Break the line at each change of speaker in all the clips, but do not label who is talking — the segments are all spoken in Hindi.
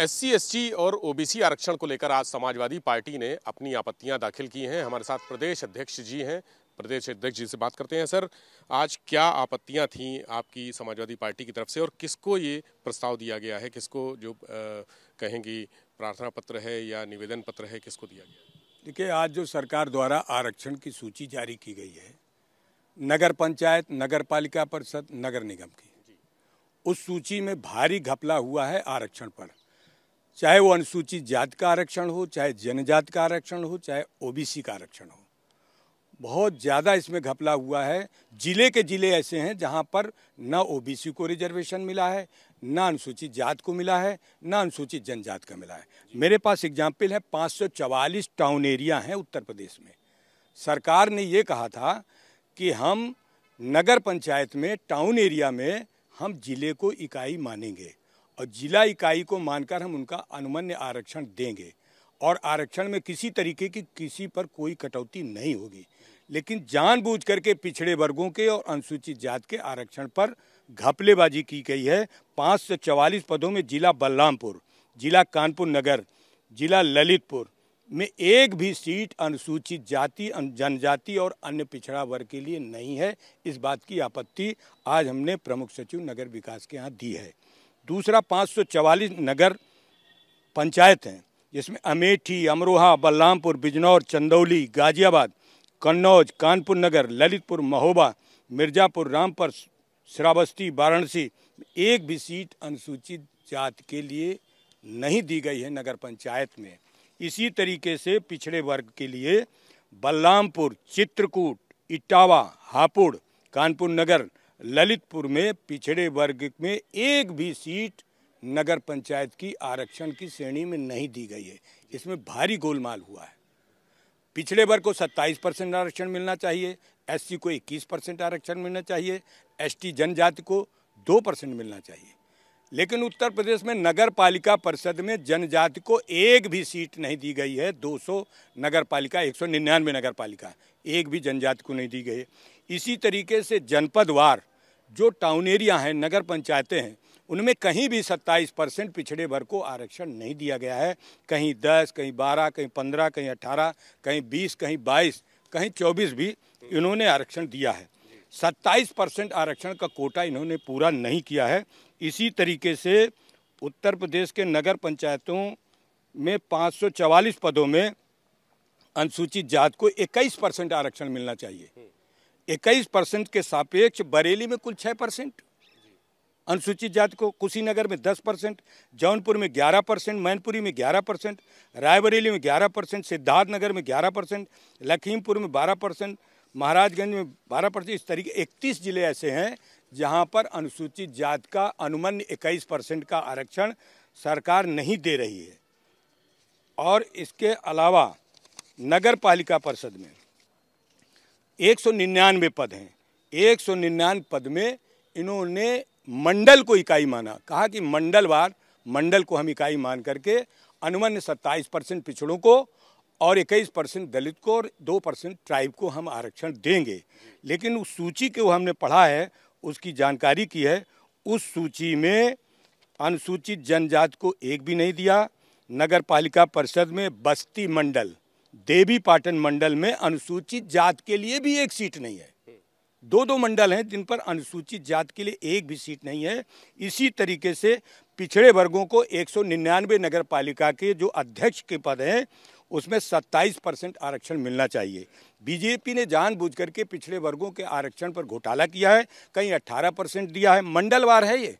एससी सी और ओबीसी आरक्षण को लेकर आज समाजवादी पार्टी ने अपनी आपत्तियां दाखिल की हैं हमारे साथ प्रदेश अध्यक्ष जी हैं प्रदेश अध्यक्ष जी से बात करते हैं सर आज क्या आपत्तियां थीं आपकी समाजवादी पार्टी की तरफ से और किसको ये प्रस्ताव दिया गया है किसको जो
कहेंगे कहेंगी प्रार्थना पत्र है या निवेदन पत्र है किसको दिया गया देखिए आज जो सरकार द्वारा आरक्षण की सूची जारी की गई है नगर पंचायत नगर पालिका परिषद नगर निगम की उस सूची में भारी घपला हुआ है आरक्षण पर चाहे वो अनुसूचित जात का आरक्षण हो चाहे जनजात का आरक्षण हो चाहे ओबीसी का आरक्षण हो बहुत ज़्यादा इसमें घपला हुआ है ज़िले के ज़िले ऐसे हैं जहाँ पर ना ओबीसी को रिजर्वेशन मिला है ना अनुसूचित जात को मिला है ना अनुसूचित जनजात का मिला है मेरे पास एग्जाम्पल है पाँच टाउन एरिया हैं उत्तर प्रदेश में सरकार ने ये कहा था कि हम नगर पंचायत में टाउन एरिया में हम ज़िले को इकाई मानेंगे और जिला इकाई को मानकर हम उनका अनुमन्य आरक्षण देंगे और आरक्षण में किसी तरीके की किसी पर कोई कटौती नहीं होगी लेकिन जानबूझ करके पिछड़े वर्गों के और अनुसूचित जात के आरक्षण पर घपलेबाजी की गई है पाँच सौ चवालीस पदों में जिला बलरामपुर जिला कानपुर नगर जिला ललितपुर में एक भी सीट अनुसूचित जाति जनजाति और अन्य पिछड़ा वर्ग के लिए नहीं है इस बात की आपत्ति आज हमने प्रमुख सचिव नगर विकास के यहाँ दी है दूसरा पाँच नगर पंचायत हैं जिसमें अमेठी अमरोहा बलरामपुर बिजनौर चंदौली गाजियाबाद कन्नौज कानपुर नगर ललितपुर महोबा मिर्ज़ापुर रामपुर श्रावस्ती वाराणसी एक भी सीट अनुसूचित जाति के लिए नहीं दी गई है नगर पंचायत में इसी तरीके से पिछड़े वर्ग के लिए बलरामपुर चित्रकूट इटावा हापुड़ कानपुर नगर ललितपुर में पिछड़े वर्ग में एक भी सीट नगर पंचायत की आरक्षण की श्रेणी में नहीं दी गई है इसमें भारी गोलमाल हुआ है पिछड़े वर्ग को 27 परसेंट आरक्षण मिलना चाहिए एससी को 21 परसेंट आरक्षण मिलना चाहिए एसटी जनजाति को 2 परसेंट मिलना चाहिए लेकिन उत्तर प्रदेश में नगर पालिका परिषद में जनजाति को एक भी सीट नहीं दी गई है 200 नगर पालिका एक सौ नगर पालिका एक भी जनजाति को नहीं दी गई है इसी तरीके से जनपदवार जो टाउन एरिया हैं नगर पंचायतें हैं उनमें कहीं भी 27 परसेंट पिछड़े वर्ग को आरक्षण नहीं दिया गया है कहीं 10, कहीं 12, कहीं 15, कहीं 18, कहीं 20, कहीं 22, कहीं 24 भी इन्होंने आरक्षण दिया है 27 परसेंट आरक्षण का कोटा इन्होंने पूरा नहीं किया है इसी तरीके से उत्तर प्रदेश के नगर पंचायतों में पाँच पदों में अनुसूचित जात को इक्कीस परसेंट आरक्षण मिलना चाहिए इक्कीस परसेंट के सापेक्ष बरेली में कुल छः परसेंट अनुसूचित जाति को कुशीनगर में दस परसेंट जौनपुर में ग्यारह परसेंट मैनपुरी में ग्यारह परसेंट रायबरेली में ग्यारह परसेंट सिद्धार्थनगर में ग्यारह परसेंट लखीमपुर में बारह परसेंट महाराजगंज में बारह परसेंट इस तरीके इकतीस जिले ऐसे हैं जहाँ पर अनुसूचित जात का अनुमन्य इक्कीस परसेंट का आरक्षण सरकार नहीं दे रही है और इसके अलावा नगर पालिका परिषद में एक सौ निन्यानवे पद हैं एक सौ निन्यानवे पद में इन्होंने मंडल को इकाई माना कहा कि मंडलवार मंडल को हम इकाई मान करके अनुमन्य सत्ताईस परसेंट पिछड़ों को और इक्कीस परसेंट दलित को और दो परसेंट ट्राइब को हम आरक्षण देंगे लेकिन उस सूची को हमने पढ़ा है उसकी जानकारी की है उस सूची में अनुसूचित जनजाति को एक भी नहीं दिया नगर पालिका परिषद में बस्ती मंडल देवी पाटन मंडल में अनुसूचित जात के लिए भी एक सीट नहीं है दो दो मंडल हैं जिन पर अनुसूचित जात के लिए एक भी सीट नहीं है इसी तरीके से पिछड़े वर्गों को 199 नगर पालिका के जो अध्यक्ष के पद हैं उसमें 27 परसेंट आरक्षण मिलना चाहिए बीजेपी ने जानबूझ करके पिछड़े वर्गों के आरक्षण पर घोटाला किया है कहीं 18 परसेंट दिया है मंडलवार है ये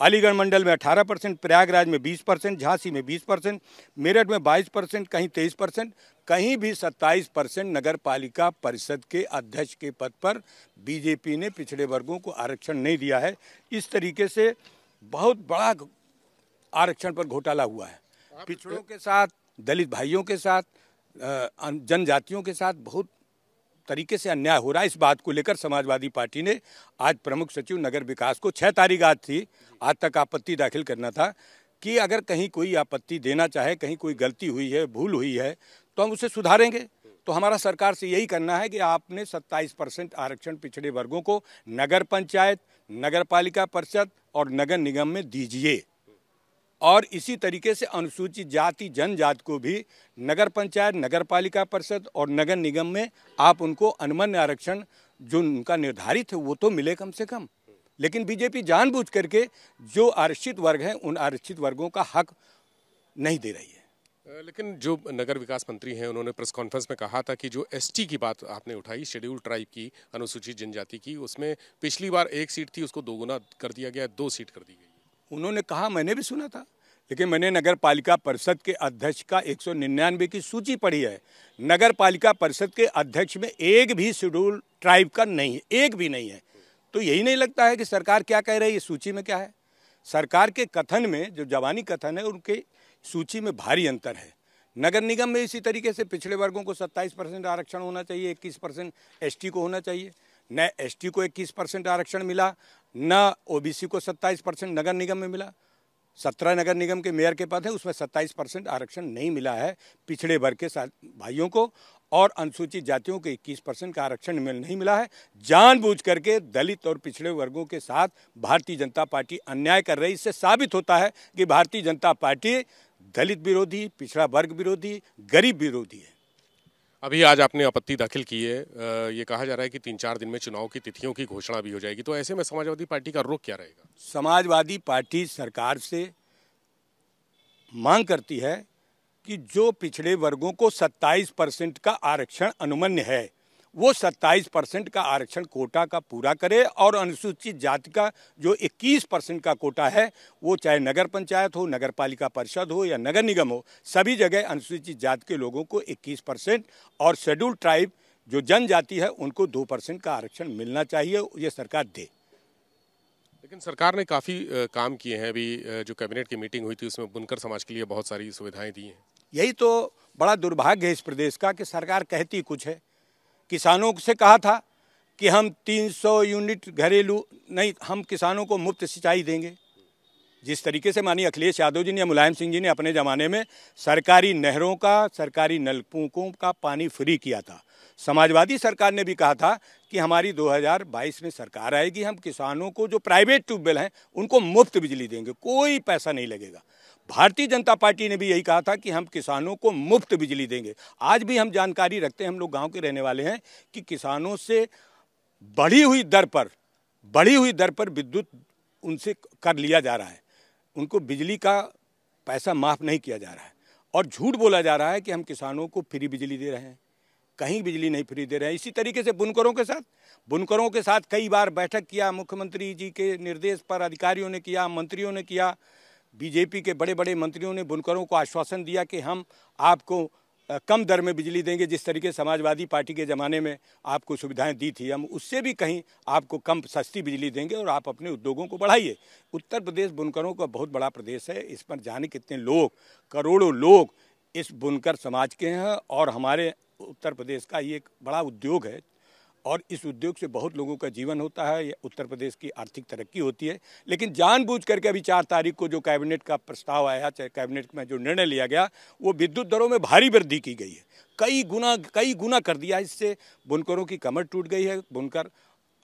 अलीगढ़ मंडल में 18 परसेंट प्रयागराज में 20 परसेंट झांसी में 20 परसेंट मेरठ में 22 परसेंट कहीं 23 परसेंट कहीं भी 27 परसेंट नगर पालिका परिषद के अध्यक्ष के पद पर बीजेपी ने पिछड़े वर्गों को आरक्षण नहीं दिया है इस तरीके से बहुत बड़ा आरक्षण पर घोटाला हुआ है पिछड़ों के साथ दलित भाइयों के साथ जनजातियों के साथ बहुत तरीके से अन्याय हो रहा है इस बात को लेकर समाजवादी पार्टी ने आज प्रमुख सचिव नगर विकास को छः तारीख आज थी आज तक आपत्ति दाखिल करना था कि अगर कहीं कोई आपत्ति देना चाहे कहीं कोई गलती हुई है भूल हुई है तो हम उसे सुधारेंगे तो हमारा सरकार से यही करना है कि आपने 27 परसेंट आरक्षण पिछड़े वर्गों को नगर पंचायत नगर पालिका परिषद और नगर निगम में दीजिए और इसी तरीके से अनुसूचित जाति जनजाति को भी नगर पंचायत नगर पालिका परिषद और नगर निगम में आप उनको अनुमन्य आरक्षण जो उनका निर्धारित है वो तो मिले कम से कम लेकिन बीजेपी जानबूझ करके जो आरक्षित वर्ग हैं उन आरक्षित वर्गों का हक
नहीं दे रही है लेकिन जो नगर विकास मंत्री हैं उन्होंने प्रेस कॉन्फ्रेंस में कहा था कि जो एसटी की बात आपने उठाई शेड्यूल ट्राइब की अनुसूचित जनजाति की उसमें पिछली बार एक
सीट थी उसको दोगुना कर दिया गया दो सीट कर दी गई उन्होंने कहा मैंने भी सुना था देखिए मैंने नगर पालिका परिषद के अध्यक्ष का एक निन्यानवे की सूची पढ़ी है नगर पालिका परिषद के अध्यक्ष में एक भी शेड्यूल ट्राइब का नहीं है एक भी नहीं है तो यही नहीं लगता है कि सरकार क्या कह रही है सूची में क्या है सरकार के कथन में जो जवानी कथन है उनके सूची में भारी अंतर है नगर निगम में इसी तरीके से पिछड़े वर्गों को 27 परसेंट आरक्षण होना चाहिए इक्कीस परसेंट एस को होना चाहिए न एस को इक्कीस परसेंट आरक्षण मिला न ओबीसी को 27 परसेंट नगर निगम में मिला सत्रह नगर निगम के मेयर के पास है उसमें सत्ताईस परसेंट आरक्षण नहीं मिला है पिछड़े वर्ग के साथ भाइयों को और अनुसूचित जातियों को इक्कीस परसेंट का आरक्षण नहीं मिला है जानबूझ करके दलित और पिछड़े वर्गों के साथ भारतीय जनता पार्टी अन्याय कर रही इससे साबित होता है कि भारतीय जनता पार्टी दलित विरोधी पिछड़ा वर्ग विरोधी गरीब विरोधी है अभी आज
आपने आपत्ति दाखिल की है ये कहा जा रहा है कि तीन चार दिन में चुनाव की तिथियों की घोषणा भी हो जाएगी तो ऐसे में
समाजवादी पार्टी का रुख क्या रहेगा समाजवादी पार्टी सरकार से मांग करती है कि जो पिछड़े वर्गों को 27 परसेंट का आरक्षण अनुमन्य है वो 27 परसेंट का आरक्षण कोटा का पूरा करे और अनुसूचित जाति का जो 21 परसेंट का कोटा है वो चाहे नगर पंचायत हो नगर पालिका परिषद हो या नगर निगम हो सभी जगह अनुसूचित जाति के लोगों को 21 परसेंट और शेड्यूल ट्राइब जो जनजाति है उनको दो परसेंट का आरक्षण मिलना चाहिए ये सरकार दे
लेकिन सरकार ने काफ़ी काम किए हैं अभी जो कैबिनेट की मीटिंग हुई थी उसमें बुनकर
समाज के लिए बहुत सारी सुविधाएं दी हैं यही तो बड़ा दुर्भाग्य है इस प्रदेश का कि सरकार कहती कुछ है किसानों से कहा था कि हम 300 यूनिट घरेलू नहीं हम किसानों को मुफ्त सिंचाई देंगे जिस तरीके से माननीय अखिलेश यादव जी ने या मुलायम सिंह जी ने अपने ज़माने में सरकारी नहरों का सरकारी नलकूकों का पानी फ्री किया था समाजवादी सरकार ने भी कहा था कि हमारी 2022 में सरकार आएगी हम किसानों को जो प्राइवेट ट्यूबवेल हैं उनको मुफ्त बिजली देंगे कोई पैसा नहीं लगेगा भारतीय जनता पार्टी ने भी यही कहा था कि हम किसानों को मुफ्त बिजली देंगे आज भी हम जानकारी रखते हैं हम लोग गांव के रहने वाले हैं कि किसानों से बढ़ी हुई दर पर बढ़ी हुई दर पर विद्युत उनसे कर लिया जा रहा है उनको बिजली का पैसा माफ़ नहीं किया जा रहा है और झूठ बोला जा रहा है कि हम किसानों को फ्री बिजली दे रहे हैं कहीं बिजली नहीं फ्री दे रहे हैं इसी तरीके से बुनकरों के साथ बुनकरों के साथ कई बार बैठक किया मुख्यमंत्री जी के निर्देश पर अधिकारियों ने किया मंत्रियों ने किया बीजेपी के बड़े बड़े मंत्रियों ने बुनकरों को आश्वासन दिया कि हम आपको कम दर में बिजली देंगे जिस तरीके समाजवादी पार्टी के ज़माने में आपको सुविधाएं दी थी हम उससे भी कहीं आपको कम सस्ती बिजली देंगे और आप अपने उद्योगों को बढ़ाइए उत्तर प्रदेश बुनकरों का बहुत बड़ा प्रदेश है इस पर जाने कितने लोग करोड़ों लोग इस बुनकर समाज के हैं और हमारे उत्तर प्रदेश का ये एक बड़ा उद्योग है और इस उद्योग से बहुत लोगों का जीवन होता है उत्तर प्रदेश की आर्थिक तरक्की होती है लेकिन जानबूझ करके अभी चार तारीख को जो कैबिनेट का प्रस्ताव आया चाहे कैबिनेट में जो निर्णय लिया गया वो विद्युत दरों में भारी वृद्धि की गई है कई गुना कई गुना कर दिया इससे बुनकरों की कमर टूट गई है बुनकर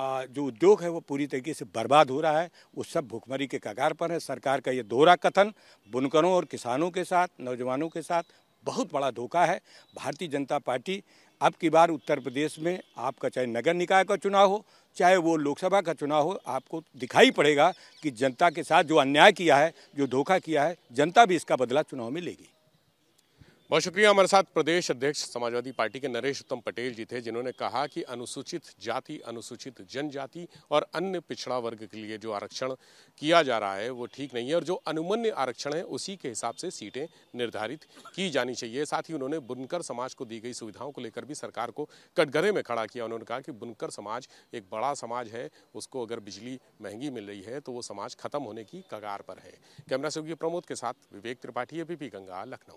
जो उद्योग है वो पूरी तरीके से बर्बाद हो रहा है वो सब भुखमरी के कगार पर है सरकार का ये दोहरा कथन बुनकरों और किसानों के साथ नौजवानों के साथ बहुत बड़ा धोखा है भारतीय जनता पार्टी अब की बार उत्तर प्रदेश में आपका चाहे नगर निकाय का चुनाव हो चाहे वो लोकसभा का चुनाव हो आपको दिखाई पड़ेगा कि जनता के साथ जो अन्याय किया है जो धोखा किया है जनता भी इसका बदला चुनाव में लेगी बहुत शुक्रिया हमारे साथ
प्रदेश अध्यक्ष समाजवादी पार्टी के नरेश उत्तम पटेल जी थे जिन्होंने कहा कि अनुसूचित जाति अनुसूचित जनजाति और अन्य पिछड़ा वर्ग के लिए जो आरक्षण किया जा रहा है वो ठीक नहीं है और जो अनुमन्य आरक्षण है उसी के हिसाब से सीटें निर्धारित की जानी चाहिए साथ ही उन्होंने बुनकर समाज को दी गई सुविधाओं को लेकर भी सरकार को कटघरे में खड़ा किया उन्होंने कहा कि बुनकर समाज एक बड़ा समाज है उसको अगर बिजली महंगी मिल रही है तो वो समाज खत्म होने की कगार पर है कैमरा सहयोगी प्रमोद के साथ विवेक त्रिपाठी ए गंगा लखनऊ